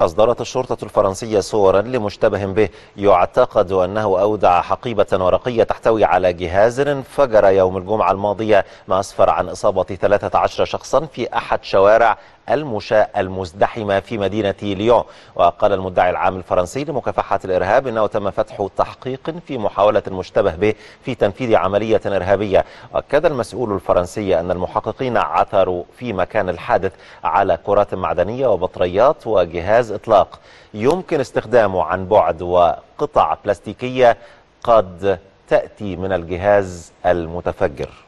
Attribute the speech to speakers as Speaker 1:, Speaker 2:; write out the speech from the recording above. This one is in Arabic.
Speaker 1: أصدرت الشرطة الفرنسية صورا لمشتبه به يعتقد أنه أودع حقيبة ورقية تحتوي على جهاز انفجر يوم الجمعة الماضية ما أسفر عن إصابة 13 شخصا في أحد شوارع المشاة المزدحمة في مدينة ليون وقال المدعي العام الفرنسي لمكافحة الإرهاب أنه تم فتح تحقيق في محاولة المشتبه به في تنفيذ عملية إرهابية أكد المسؤول الفرنسي أن المحققين عثروا في مكان الحادث على كرات معدنية وبطريات وجهاز جهاز إطلاق يمكن استخدامه عن بعد وقطع بلاستيكية قد تأتي من الجهاز المتفجر